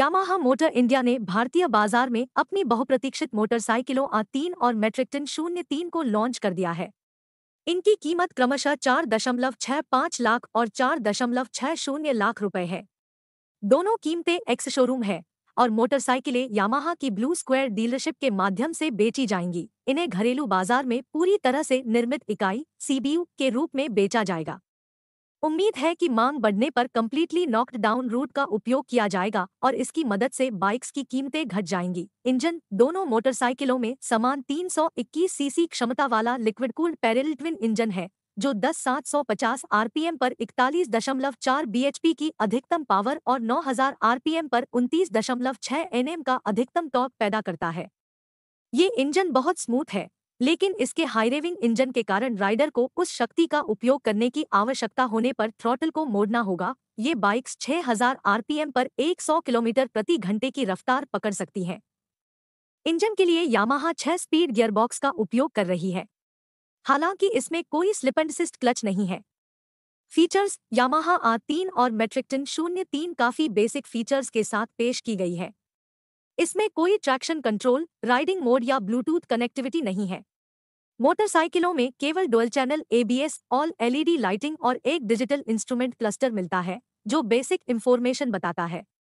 Yamaha motor India ने भारतीय बाजार में अपनी बहुप्रतीक्षित मोटरसाइकिलों आ तीन और मेट्रिक टन शून्य तीन को लॉन्च कर दिया है इनकी कीमत क्रमशः चार दशमलव छह पाँच लाख और चार दशमलव छह शून्य लाख रुपए है दोनों कीमतें एक्स शोरूम है और मोटरसाइकिलें यामाहा की ब्लू स्क्वायर डीलरशिप के माध्यम से बेची जाएंगी इन्हें घरेलू बाजार में पूरी तरह से निर्मित इकाई सीबीयू के रूप में बेचा जाएगा उम्मीद है कि मांग बढ़ने पर कम्प्लीटली नॉक्ड डाउन रूट का उपयोग किया जाएगा और इसकी मदद से बाइक्स की कीमतें घट जाएंगी इंजन दोनों मोटरसाइकिलों में समान 321 सीसी क्षमता वाला liquid cooled parallel twin engine है जो 10,750 आरपीएम पर 41.4 बीएचपी की अधिकतम पावर और 9,000 आरपीएम पर 29.6 एनएम का अधिकतम टॉर्क पैदा करता है ये इंजन बहुत स्मूथ है लेकिन इसके हाईरेविंग इंजन के कारण राइडर को उस शक्ति का उपयोग करने की आवश्यकता होने पर थ्रॉटल को मोड़ना होगा ये बाइक्स 6000 आरपीएम पर 100 किलोमीटर प्रति घंटे की रफ्तार पकड़ सकती हैं इंजन के लिए यामाहा 6 स्पीड गियरबॉक्स का उपयोग कर रही है हालांकि इसमें कोई स्लिप एंड सिस्ट क्लच नहीं है फीचर्स यामाहा आ तीन और मेट्रिकटन शून्य तीन काफी बेसिक फीचर्स के साथ पेश की गई है इसमें कोई ट्रैक्शन कंट्रोल राइडिंग मोड या ब्लूटूथ कनेक्टिविटी नहीं है मोटरसाइकिलों में केवल dual channel ABS all LED lighting और एक डिजिटल इंस्ट्रूमेंट क्लस्टर मिलता है जो बेसिक इंफॉर्मेशन बताता है